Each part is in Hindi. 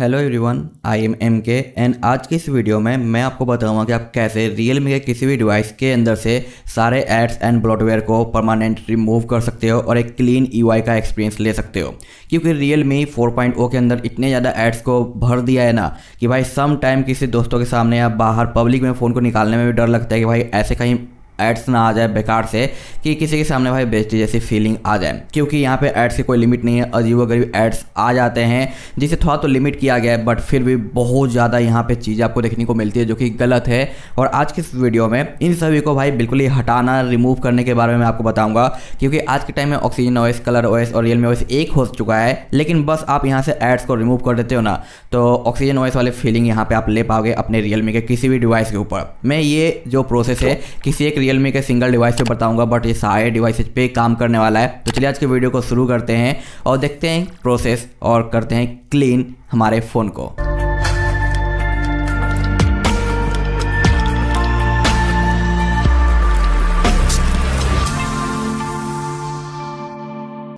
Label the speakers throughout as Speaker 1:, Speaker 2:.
Speaker 1: hello everyone I am M K and आज की इस वीडियो में मैं आपको बताऊंगा कि आप कैसे रियल मी के किसी भी डिवाइस के अंदर से सारे एड्स एंड ब्लॉटवेयर को परमानेंट रिमूव कर सकते हो और एक क्लीन ई e का एक्सपीरियंस ले सकते हो क्योंकि रियल मी फोर के अंदर इतने ज़्यादा एड्स को भर दिया है ना कि भाई सम टाइम किसी दोस्तों के सामने या बाहर पब्लिक में फ़ोन को निकालने में भी डर लगता है कि भाई ऐसे कहीं एड्स ना आ जाए बेकार से कि किसी के सामने भाई बेइज्जती जैसी फीलिंग आ जाए क्योंकि यहाँ पे एड्स की कोई लिमिट नहीं है अजीब गरीब एड्स आ जाते हैं जिसे थोड़ा तो लिमिट किया गया है बट फिर भी बहुत ज़्यादा यहाँ पे चीज़ आपको देखने को मिलती है जो कि गलत है और आज के इस वीडियो में इन सभी को भाई बिल्कुल ही हटाना रिमूव करने के बारे में मैं आपको बताऊँगा क्योंकि आज के टाइम में ऑक्सीजन ओएस कलर ओएस और रियलमी ओएस एक हो चुका है लेकिन बस आप यहाँ से एड्स को रिमूव कर देते हो ना तो ऑक्सीजन ओएस वाले फीलिंग यहाँ पर आप ले पाओगे अपने रियलमी के किसी भी डिवाइस के ऊपर मैं ये जो प्रोसेस है तो किसी एक रियलमी के सिंगल डिवाइस पे बताऊंगा बट ये सारे डिवाइसेस पे काम करने वाला है तो चलिए आज के वीडियो को शुरू करते हैं और देखते हैं प्रोसेस और करते हैं क्लीन हमारे फ़ोन को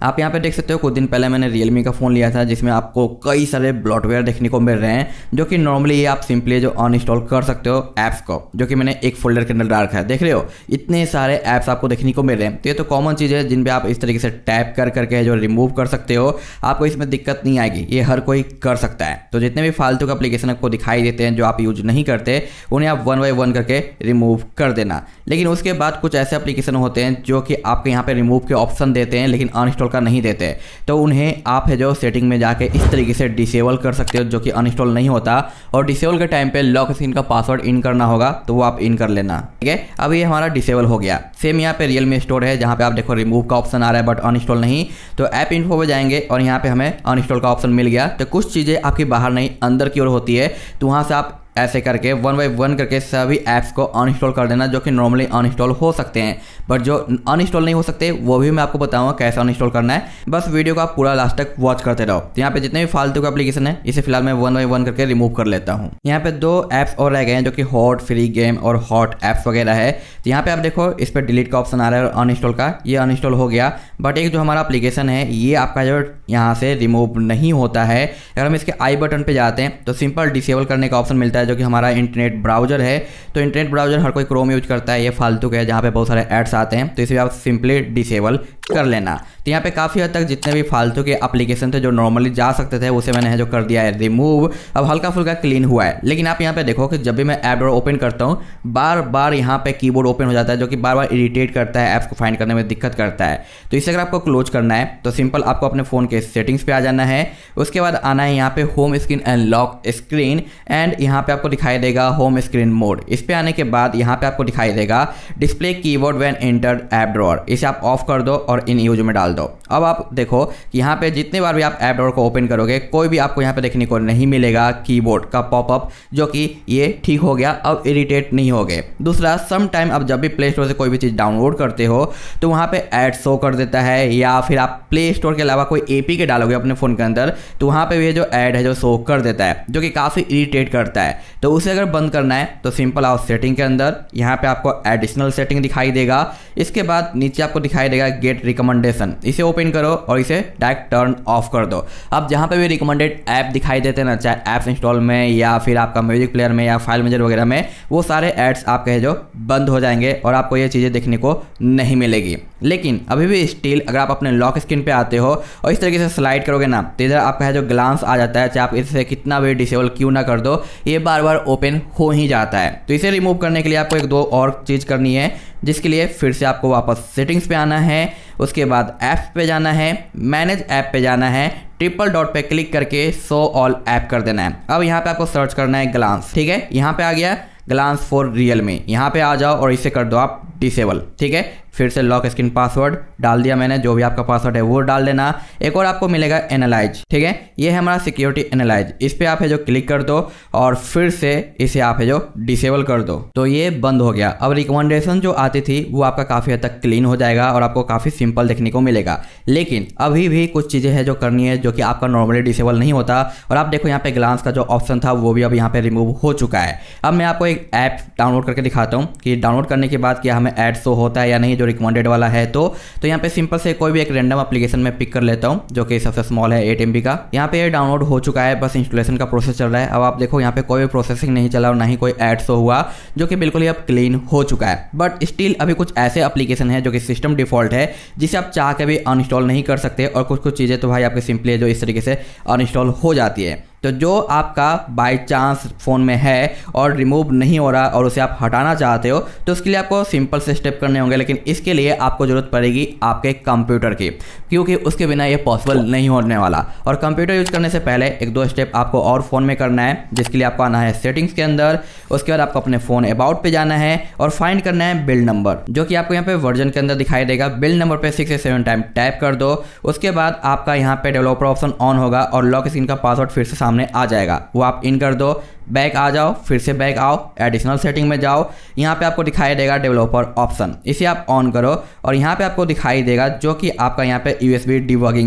Speaker 1: आप यहाँ पे देख सकते हो कुछ दिन पहले मैंने रियलमी का फ़ोन लिया था जिसमें आपको कई सारे ब्लॉटवेयर देखने को मिल रहे हैं जो कि नॉर्मली ये आप सिंपली जो अनइंस्टॉल कर सकते हो ऐप्स को जो कि मैंने एक फोल्डर के अंदर डाल रखा है देख रहे हो इतने सारे ऐप्स आपको देखने को मिल रहे हैं तो ये तो कॉमन चीज़ है जिन पर आप इस तरीके से टैप कर करके जो रिमूव कर सकते हो आपको इसमें दिक्कत नहीं आएगी ये हर कोई कर सकता है तो जितने भी फालतू के अपलीकेशन आपको दिखाई देते हैं जो आप यूज नहीं करते उन्हें आप वन बाई वन करके रिमूव कर देना लेकिन उसके बाद कुछ ऐसे अप्लीकेशन होते हैं जो कि आपके यहाँ पर रिमूव के ऑप्शन देते हैं लेकिन अनइंस्टॉल का नहीं देते तो उन्हें आप है जो सेटिंग में जाके इस तरीके से डिसेबल कर सकते हो जो कि अनइंस्टॉल नहीं होता और डिसेबल के टाइम पे लॉक स्क्रीन का पासवर्ड इन करना होगा तो वो आप इन कर लेना ठीक है अब ये हमारा डिसेबल हो गया सेम यहाँ पे रियल स्टोर है जहाँ पे आप देखो रिमूव का ऑप्शन आ रहा है बट अनइंस्टॉल नहीं तो ऐप इन्फो पे जाएंगे और यहाँ पे हमें अनइंस्टॉल का ऑप्शन मिल गया तो कुछ चीज़ें आपकी बाहर नहीं अंदर की ओर होती है तो वहाँ से आप ऐसे करके वन बाई वन करके सभी ऐप्स को अनइंस्टॉल कर देना जो कि नॉर्मली अनइंस्टॉल हो सकते हैं बट जो अनइंस्टॉल नहीं हो सकते वो भी मैं आपको बताऊंगा कैसे अनइंस्टॉल करना है बस वीडियो का पूरा लास्ट तक वॉच करते रहो तो यहाँ पे जितने भी फालतू के एप्लीकेशन है इसे फिलहाल मैं वन बाई वन करके रिमूव कर लेता हूँ यहाँ पे दो ऐप्स और रह गए हैं जो कि हॉट फ्री गेम और हॉट ऐप्स वगैरह है तो यहाँ पे आप देखो इस पर डिलीट का ऑप्शन आ रहा है और अनइंस्टॉल का ये अनइंस्टॉल हो गया बट एक जो हमारा अप्लीकेशन है ये आपका जो यहाँ से रिमूव नहीं होता है अगर हम इसके आई बटन पर जाते हैं तो सिंपल डिसेबल करने का ऑप्शन मिलता है है जो कि हमारा इंटरनेट ब्राउज़र है तो इंटरनेट ब्राउज़र हर कोई क्रोम यूज करता है ये फालतू का है जहाँ पे बहुत सारे एड्स आते हैं तो इसे आप सिंपली डिसेबल कर लेना तो यहाँ पे काफ़ी हद तक जितने भी फालतू के एप्लीकेशन थे जो नॉर्मली जा सकते थे उसे मैंने जो कर दिया है रिमूव अब हल्का फुल्का क्लीन हुआ है लेकिन आप यहाँ पे देखो कि जब भी मैं ऐप डोर ओपन करता हूँ बार बार यहाँ पे कीबोर्ड ओपन हो जाता है जो कि बार बार इरीटेट करता है ऐप्स को फाइंड करने में दिक्कत करता है तो इसे अगर आपको क्लोज करना है तो सिंपल आपको अपने फ़ोन के सेटिंग्स पर आ जाना है उसके बाद आना है यहाँ पे home screen and lock screen and यहाँ पे पे आपको दिखाई देगा होम स्क्रीन मोड इस पर आने के बाद यहाँ पे आपको दिखाई देगा display keyboard when enter app drawer इसे आप ऑफ कर दो और इन यूज में डाल दो अब आप देखो कि यहाँ पे जितने बार भी आप ऐप डॉट को ओपन करोगे कोई भी आपको यहाँ पे देखने को नहीं मिलेगा कीबोर्ड का पॉपअप जो कि ये ठीक हो गया अब इरीटेट नहीं हो गए दूसरा सम टाइम आप जब भी प्ले स्टोर से कोई भी चीज़ डाउनलोड करते हो तो वहाँ पर ऐड शो कर देता है या फिर आप प्ले स्टोर के अलावा कोई ए के डालोगे अपने फ़ोन के अंदर तो वहाँ पर ये जो ऐड है जो शो कर देता है जो कि काफ़ी इरीटेट करता है तो उसे अगर बंद करना है तो सिंपल आओ सेटिंग के अंदर यहाँ पर आपको एडिशनल सेटिंग दिखाई देगा इसके बाद नीचे आपको दिखाई देगा गेट रिकमेंडेशन इसे ओपन ओपन करो और इसे डायरेक्ट टर्न ऑफ कर दो अब जहाँ पे भी रिकमेंडेड ऐप दिखाई देते हैं ना चाहे ऐप्स इंस्टॉल में या फिर आपका म्यूजिक प्लेयर में या फाइल मेजर वगैरह में वो सारे ऐड्स आपके जो बंद हो जाएंगे और आपको ये चीज़ें देखने को नहीं मिलेगी लेकिन अभी भी स्टिल अगर आप अपने लॉक स्क्रीन पे आते हो और इस तरीके से स्लाइड करोगे ना तो इधर आपका है जो ग्लांस आ जाता है चाहे आप इससे कितना भी डिसेबल क्यों ना कर दो ये बार बार ओपन हो ही जाता है तो इसे रिमूव करने के लिए आपको एक दो और चीज़ करनी है जिसके लिए फिर से आपको वापस सेटिंग्स पे आना है उसके बाद ऐप पे जाना है मैनेज ऐप पे जाना है ट्रिपल डॉट पे क्लिक करके सो ऑल ऐप कर देना है अब यहाँ पे आपको सर्च करना है ग्लांस ठीक है यहाँ पे आ गया ग्लांस फॉर रियल मी यहाँ पे आ जाओ और इसे कर दो आप डिसेबल ठीक है फिर से लॉक स्क्रीन पासवर्ड डाल दिया मैंने जो भी आपका पासवर्ड है वो डाल देना एक और आपको मिलेगा एनालाइज ठीक है ये है हमारा सिक्योरिटी एनालाइज इस पर आप है जो क्लिक कर दो और फिर से इसे आप है जो डिसेबल कर दो तो ये बंद हो गया अब रिकमेंडेशन जो आती थी वो आपका काफ़ी हद तक क्लीन हो जाएगा और आपको काफ़ी सिंपल देखने को मिलेगा लेकिन अभी भी कुछ चीज़ें हैं जो करनी है जो कि आपका नॉर्मली डिसेबल नहीं होता और आप देखो यहाँ पे ग्लांस का जो ऑप्शन था वो भी अब यहाँ पे रिमूव हो चुका है अब मैं आपको एक ऐप डाउनलोड करके दिखाता हूँ कि डाउनलोड करने के बाद क्या हमें ऐड शो होता है या नहीं जो रिकमेंडेड वाला है तो तो यहाँ पे सिंपल से कोई भी एक रैंडम एप्लीकेशन में पिक कर लेता हूँ जो कि सबसे स्मॉल है एट एम का यहाँ पे डाउनलोड हो चुका है बस इंस्टॉलेशन का प्रोसेस चल रहा है अब आप देखो यहाँ पे कोई भी प्रोसेसिंग नहीं चला और ना ही कोई एड्स हुआ जो कि बिल्कुल ही अब क्लीन हो चुका है बट स्टिल अभी कुछ ऐसे एप्लीकेशन है जो कि सिस्टम डिफॉल्ट है जिसे आप चाह के भी अनइंस्टॉल नहीं कर सकते और कुछ कुछ चीज़ें तो भाई आपके सिंपली जो इस तरीके से अनइंस्टॉल हो जाती है तो जो आपका बाई चांस फ़ोन में है और रिमूव नहीं हो रहा और उसे आप हटाना चाहते हो तो उसके लिए आपको सिंपल से स्टेप करने होंगे लेकिन इसके लिए आपको ज़रूरत पड़ेगी आपके कंप्यूटर की क्योंकि उसके बिना ये पॉसिबल नहीं होने वाला और कंप्यूटर यूज़ करने से पहले एक दो स्टेप आपको और फ़ोन में करना है जिसके लिए आपको आना है सेटिंग्स के अंदर उसके बाद आपको अपने फ़ोन अबाउट पर जाना है और फाइंड करना है बिल्ड नंबर जो कि आपको यहाँ पे वर्जन के अंदर दिखाई देगा बिल्ड नंबर पर सिक्स या सेवन टाइम टाइप कर दो उसके बाद आपका यहाँ पे डेवलपर ऑप्शन ऑन होगा और लॉक स्क्रीन का पासवर्ड फिर से सामने सामने आ जाएगा वो आप इन कर दो बैक आ जाओ फिर से बैक आओ एडिशनल सेटिंग में जाओ यहाँ पे आपको दिखाई देगा डेवलपर ऑप्शन इसे आप ऑन करो और यहाँ पे आपको दिखाई देगा जो कि आपका यहाँ पे यू एस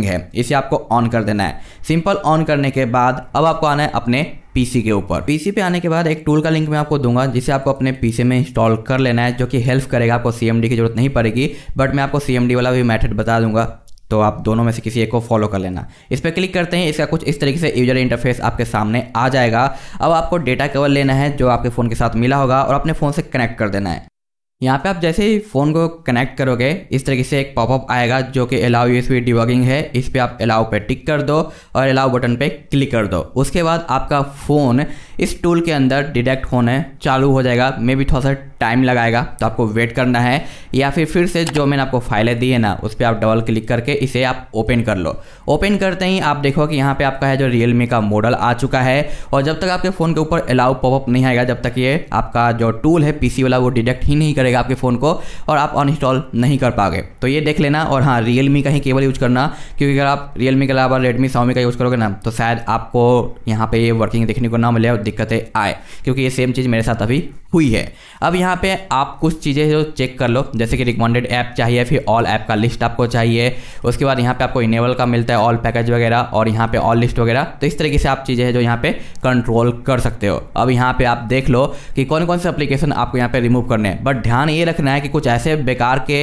Speaker 1: है इसे आपको ऑन कर देना है सिंपल ऑन करने के बाद अब आपको आना है अपने पीसी के ऊपर पीसी पे आने के बाद एक टूल का लिंक मैं आपको दूंगा जिसे आपको अपने पीसी में इंस्टॉल कर लेना है जो कि हेल्प करेगा आपको सीएमडी की जरूरत नहीं पड़ेगी बट मैं आपको सीएमडी वाला भी मेथड बता दूंगा तो आप दोनों में से किसी एक को फॉलो कर लेना इस पर क्लिक करते हैं इसका कुछ इस तरीके से यूजर इंटरफेस आपके सामने आ जाएगा अब आपको डेटा केवल लेना है जो आपके फ़ोन के साथ मिला होगा और अपने फ़ोन से कनेक्ट कर देना है यहाँ पे आप जैसे ही फ़ोन को कनेक्ट करोगे इस तरीके से एक पॉपअप आएगा जो कि अलाउ यू एस डिबगिंग है इस पर आप अलाउ पे टिक कर दो और अलाउ बटन पे क्लिक कर दो उसके बाद आपका फ़ोन इस टूल के अंदर डिटेक्ट होने चालू हो जाएगा मे भी थोड़ा सा टाइम लगाएगा तो आपको वेट करना है या फिर फिर से जो मैंने आपको फाइलें दी है ना उस पर आप डबल क्लिक करके इसे आप ओपन कर लो ओपन करते ही आप देखो कि यहाँ पे आपका है जो रियलमी का मॉडल आ चुका है और जब तक आपके फ़ोन के ऊपर अलाउ पॉपअप नहीं आएगा जब तक ये आपका जो टूल है पी वाला वो डिटेक्ट ही नहीं कर करेगा आपके फ़ोन को और आप अनइंस्टॉल नहीं कर पाओगे तो ये देख लेना और हाँ रियलमी का ही केबल यूज़ करना क्योंकि अगर आप रियल के अलावा रेडमी साउमी का यूज़ करोगे ना तो शायद आपको यहाँ पर ये वर्किंग देखने को ना मिले और दिक्कतें आए क्योंकि ये सेम चीज़ मेरे साथ अभी हुई है अब यहाँ पे आप कुछ चीज़ें जो चेक कर लो जैसे कि रिकमेंडेड ऐप चाहिए फिर ऑल ऐप का लिस्ट आपको चाहिए उसके बाद यहाँ पे आपको इनेबल का मिलता है ऑल पैकेज वगैरह और यहाँ पे ऑल लिस्ट वगैरह तो इस तरीके से आप चीज़ें जो यहाँ पे कंट्रोल कर सकते हो अब यहाँ पे आप देख लो कि कौन कौन से एप्लीकेशन आपको यहाँ पे रिमूव करने हैं बट ध्यान ये रखना है कि कुछ ऐसे बेकार के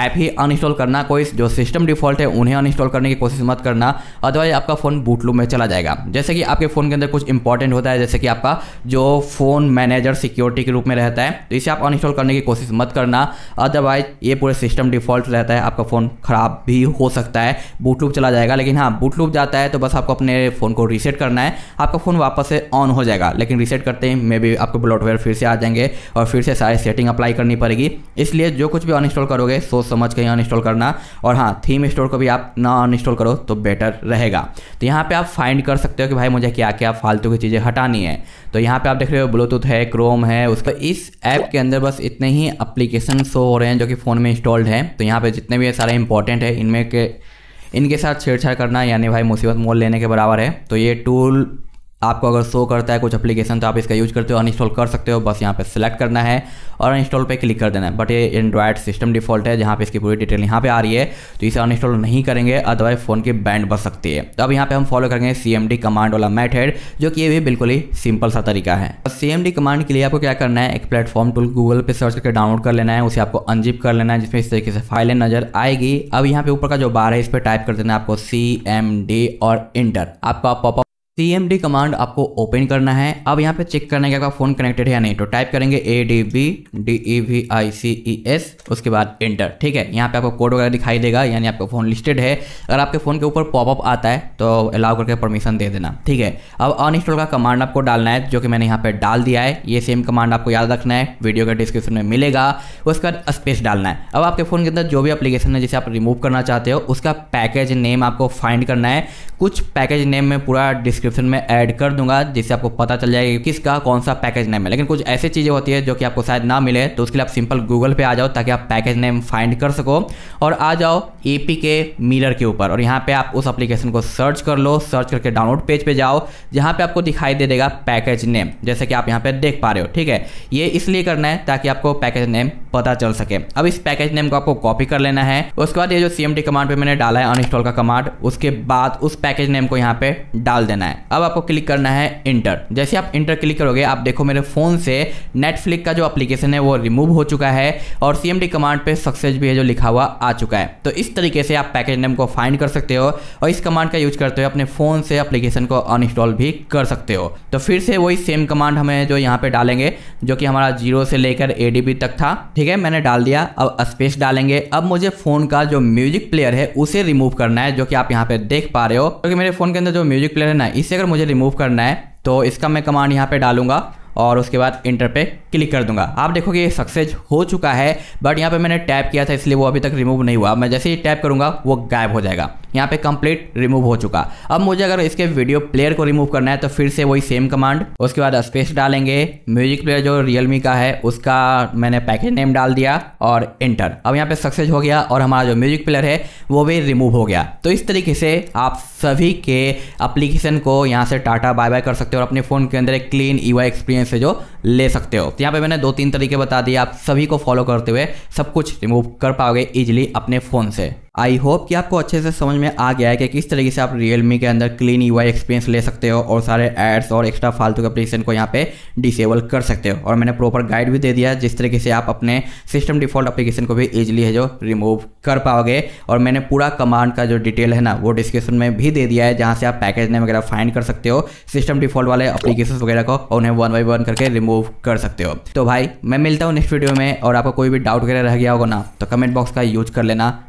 Speaker 1: ऐप ही अनइंस्टॉल करना कोई जो सिस्टम डिफॉल्ट है उन्हें अनइंस्टॉल करने की कोशिश मत करना अदरवाइज आपका फ़ोन बूटलू में चला जाएगा जैसे कि आपके फ़ोन के अंदर कुछ इंपॉर्टेंट होता है जैसे कि आपका जो फ़ोन मैनेजर सिक्योरिटी के रूप में रहता है तो इसे आप अनइंस्टॉल करने की कोशिश मत करना अदरवाइज ये पूरे सिस्टम डिफॉल्ट रहता है आपका फ़ोन ख़राब भी हो सकता है बूटलूप चला जाएगा लेकिन हाँ बूटलूप जाता है तो बस आपको अपने फ़ोन को रीसेट करना है आपका फ़ोन वापस से ऑन हो जाएगा लेकिन रीसेट करते ही मे बी आपको ब्लॉटवेयर फिर से आ जाएंगे और फिर से सारे सेटिंग अप्लाई करनी करनी पड़ेगी इसलिए जो कुछ भी अनइंस्टॉल करोगे सोच समझ के ही अनइंस्टॉल करना और हाँ थीम स्टोर को भी आप ना अनइंस्टॉल करो तो बेटर रहेगा तो यहाँ पे आप फाइंड कर सकते हो कि भाई मुझे क्या क्या फालतू की चीज़ें हटानी है तो यहाँ पे आप देख रहे हो ब्लूटूथ है क्रोम है उसका इस ऐप के अंदर बस इतने ही अप्लीकेशन शो हो रहे हैं जो कि फ़ोन में इंस्टॉल्ड हैं तो यहाँ पर जितने भी सारे इंपॉर्टेंट है इनमें के इनके साथ छेड़छाड़ करना यानी भाई मुसीबत मोल लेने के बराबर है तो ये टूल आपको अगर शो करता है कुछ एप्लीकेशन तो आप इसका यूज करते हो अनइंस्टॉल कर सकते हो बस यहाँ पे सिलेक्ट करना है और अनइंस्टॉल पे क्लिक कर देना है बट ये एंड्रॉयड सिस्टम डिफॉल्ट है जहाँ पे इसकी पूरी डिटेल यहाँ पे आ रही है तो इसे अनइंस्टॉल नहीं करेंगे अदरवाइज फ़ोन की बैंड बच सकती है तो अब यहाँ पे हम फॉलो करेंगे सी कमांड वाला मैथड जो कि ये भी बिल्कुल ही सिंपल सा तरीका है तो सी कमांड के लिए आपको क्या करना है एक प्लेटफॉर्म टूल गूगल पे सर्च करके डाउनलोड कर लेना है उसे आपको अनजिप कर लेना है जिसमें इस तरीके से फाइलें नजर आएगी अब यहाँ पे ऊपर का जो बार है इस पर टाइप कर देना है आपको सी और इंटर आपका पॉपअप टी कमांड आपको ओपन करना है अब यहाँ पे चेक करना है कि आपका फोन कनेक्टेड है या नहीं तो टाइप करेंगे A D B D E V I C E S उसके बाद एंटर ठीक है यहाँ पे आपको कोड वगैरह दिखाई देगा यानी आपका फोन लिस्टेड है अगर आपके फोन के ऊपर पॉपअप आता है तो अलाउ करके परमिशन दे देना ठीक है अब अनइंस्टॉल का कमांड आपको डालना है जो कि मैंने यहाँ पर डाल दिया है ये सेम कमांड आपको याद रखना है वीडियो का डिस्क्रिप्शन में मिलेगा उसके बाद स्पेस डालना है अब आपके फोन के अंदर जो भी अप्लीकेशन है जिसे आप रिमूव करना चाहते हो उसका पैकेज नेम आपको फाइंड करना है कुछ पैकेज नेम में पूरा डिस्क्रिप्शन में ऐड कर दूंगा जिससे आपको पता चल जाएगा कि किसका कौन सा पैकेज नेम है लेकिन कुछ ऐसी चीज़ें होती है जो कि आपको शायद ना मिले तो उसके लिए आप सिंपल गूगल पे आ जाओ ताकि आप पैकेज नेम फाइंड कर सको और आ जाओ ए के मिरर के ऊपर और यहाँ पर आप उस एप्लीकेशन को सर्च कर लो सर्च करके डाउनलोड पेज पर पे जाओ जहाँ पर आपको दिखाई दे देगा पैकेज नेम जैसे कि आप यहाँ पे देख पा रहे हो ठीक है ये इसलिए करना है ताकि आपको पैकेज नेम पता चल सके अब इस पैकेज नेम को आपको कॉपी कर लेना है उसके बाद ये जो सी कमांड पे मैंने डाला है अनइंस्टॉल का कमांड उसके बाद उस पैकेज नेम को यहाँ पे डाल देना है अब आपको क्लिक करना है इंटर जैसे आप इंटर क्लिक करोगे आप देखो मेरे फोन से नेटफ्लिक का जो एप्लीकेशन है वो रिमूव हो चुका है और सी कमांड पे सक्सेस भी है जो लिखा हुआ आ चुका है तो इस तरीके से आप पैकेज नेम को फाइंड कर सकते हो और इस कमांड का यूज करते हुए अपने फोन से अप्लीकेशन को अनइंस्टॉल भी कर सकते हो तो फिर से वही सेम कमांड हमें जो यहाँ पे डालेंगे जो कि हमारा जीरो से लेकर ए तक था ठीक ठीक है मैंने डाल दिया अब स्पेस डालेंगे अब मुझे फ़ोन का जो म्यूजिक प्लेयर है उसे रिमूव करना है जो कि आप यहाँ पे देख पा रहे हो क्योंकि तो मेरे फ़ोन के अंदर जो म्यूजिक प्लेयर है ना इसे अगर मुझे रिमूव करना है तो इसका मैं कमांड यहाँ पे डालूंगा और उसके बाद इंटर पे क्लिक कर दूंगा आप देखोगे ये सक्सेस हो चुका है बट यहाँ पे मैंने टैप किया था इसलिए वो अभी तक रिमूव नहीं हुआ मैं जैसे ही टैप करूंगा वो गायब हो जाएगा यहाँ पे कंप्लीट रिमूव हो चुका अब मुझे अगर इसके वीडियो प्लेयर को रिमूव करना है तो फिर से वही सेम कमांड उसके बाद स्पेस डालेंगे म्यूजिक प्लेयर जो रियलमी का है उसका मैंने पैकेज नेम डाल दिया और इंटर अब यहाँ पे सक्सेस हो गया और हमारा जो म्यूजिक प्लेयर है वो भी रिमूव हो गया तो इस तरीके से आप सभी के अप्लीकेशन को यहाँ से टाटा बाय बाय कर सकते हो और अपने फ़ोन के अंदर एक क्लीन ईवा एक्सपीरियंस से जो ले सकते हो तो यहाँ पे मैंने दो तीन तरीके बता दिए आप सभी को फॉलो करते हुए सब कुछ रिमूव कर पाओगे ईजिली अपने फ़ोन से आई होप कि आपको अच्छे से समझ में आ गया है कि किस तरीके से आप रियलमी के अंदर क्लीन यू एक्सपीरियंस ले सकते हो और सारे एड्स और एक्स्ट्रा फालतू के अपलीकेशन को यहाँ पे डिसेबल कर सकते हो और मैंने प्रॉपर गाइड भी दे दिया जिस तरीके से आप अपने सिस्टम डिफॉल्ट अपलीकेशन को भी ईजिली है जो रिमूव कर पाओगे और मैंने पूरा कमांड का जो डिटेल है ना वो डिस्क्रिप्शन में भी दे दिया है जहाँ से आप पैकेज नेम वगैरह फाइंड कर सकते हो सिस्टम डिफॉल्ट वाले अपलीकेशन वगैरह को उन्हें वन बाई वन करके रिमूव कर सकते हो तो भाई मैं मिलता हूँ नेक्स्ट वीडियो में और आपका कोई भी डाउट वगैरह रह गया होगा ना तो कमेंट बॉक्स का यूज कर लेना